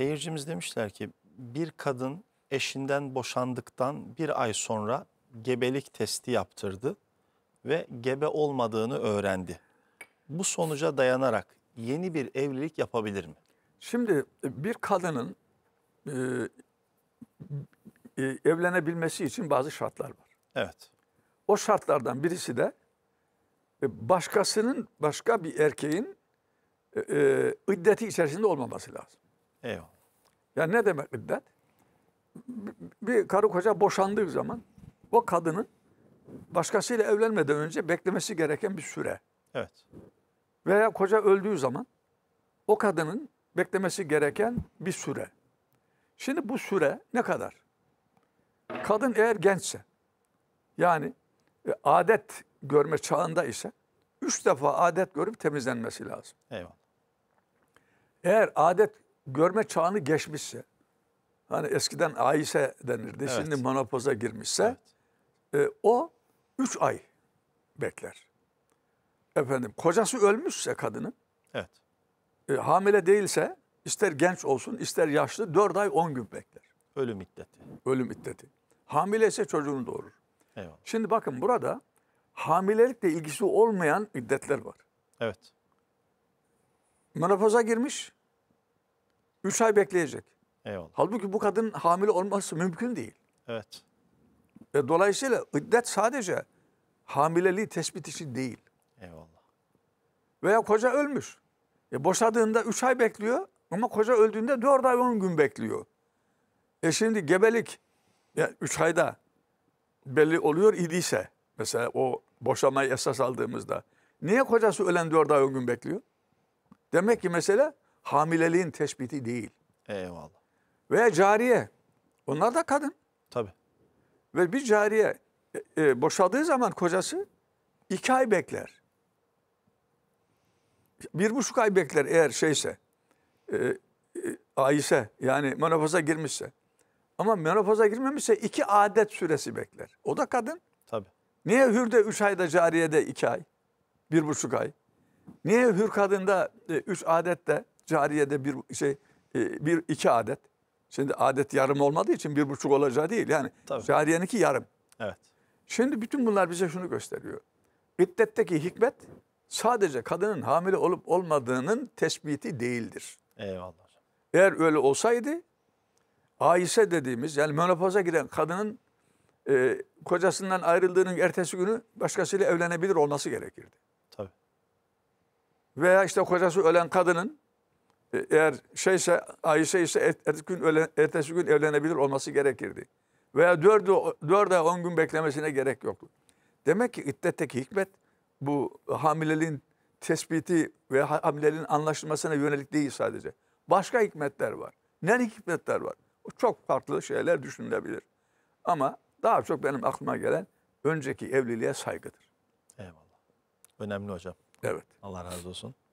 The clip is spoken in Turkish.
Seyircimiz demişler ki bir kadın eşinden boşandıktan bir ay sonra gebelik testi yaptırdı ve gebe olmadığını öğrendi. Bu sonuca dayanarak yeni bir evlilik yapabilir mi? Şimdi e, bir kadının e, e, evlenebilmesi için bazı şartlar var. Evet. O şartlardan birisi de e, başkasının, başka bir erkeğin e, e iddeti içerisinde olmaması lazım. Eyvallah. Yani ne demek iddet? Bir karı koca boşandığı zaman o kadının başkasıyla evlenmeden önce beklemesi gereken bir süre. Evet. Veya koca öldüğü zaman o kadının beklemesi gereken bir süre. Şimdi bu süre ne kadar? Kadın eğer gençse yani e, adet görme çağında ise üç defa adet görüp temizlenmesi lazım. Eyvallah. Eğer adet görme çağını geçmişse, hani eskiden aise denirdi, evet. şimdi menopoza girmişse, evet. e, o üç ay bekler. Efendim, kocası ölmüşse kadının, evet. e, hamile değilse, ister genç olsun, ister yaşlı, dört ay on gün bekler. Ölüm iddeti. Ölüm iddeti. Hamile ise çocuğunu doğurur. Eyvallah. Şimdi bakın burada hamilelikle ilgisi olmayan iddetler var. Evet. Menopoza girmiş, 3 ay bekleyecek. Eyvallah. Halbuki bu kadının hamile olması mümkün değil. Evet. E, dolayısıyla iddet sadece hamileliği tespit için değil. Eyvallah. Veya koca ölmüş. E, boşadığında 3 ay bekliyor ama koca öldüğünde 4 ay 10 gün bekliyor. E şimdi gebelik yani 3 ayda belli oluyor idiyse mesela o boşamayı esas aldığımızda niye kocası ölen 4 ay 10 gün bekliyor? Demek ki mesela hamileliğin tespiti değil. Eyvallah. Ve cariye. Onlar da kadın. Tabii. Ve bir cariye e, e boşadığı zaman kocası iki ay bekler. Bir buçuk ay bekler eğer şeyse. E, e, ayise yani menopoza girmişse. Ama menopoza girmemişse iki adet süresi bekler. O da kadın. Tabii. Niye hürde üç ayda cariyede iki ay? Bir buçuk ay. Niye hür kadında e, üç de? cariyede bir şey e, bir iki adet. Şimdi adet yarım olmadığı için bir buçuk olacağı değil. Yani Tabii. cariyeninki yarım. Evet. Şimdi bütün bunlar bize şunu gösteriyor. İddetteki hikmet sadece kadının hamile olup olmadığının tespiti değildir. Eyvallah. Eğer öyle olsaydı Aise dediğimiz yani menopoza giren kadının e, kocasından ayrıldığının ertesi günü başkasıyla evlenebilir olması gerekirdi. Tabii. Veya işte kocası ölen kadının e, eğer şeyse Ayşe ise ertesi gün, ertesi gün evlenebilir olması gerekirdi. Veya dördü, dörde on gün beklemesine gerek yoktu. Demek ki iddetteki hikmet bu hamileliğin tespiti ve hamileliğin anlaşılmasına yönelik değil sadece. Başka hikmetler var. Ne hikmetler var? Çok farklı şeyler düşünülebilir. Ama daha çok benim aklıma gelen önceki evliliğe saygıdır. Eyvallah. Önemli hocam. Evet. Allah razı olsun.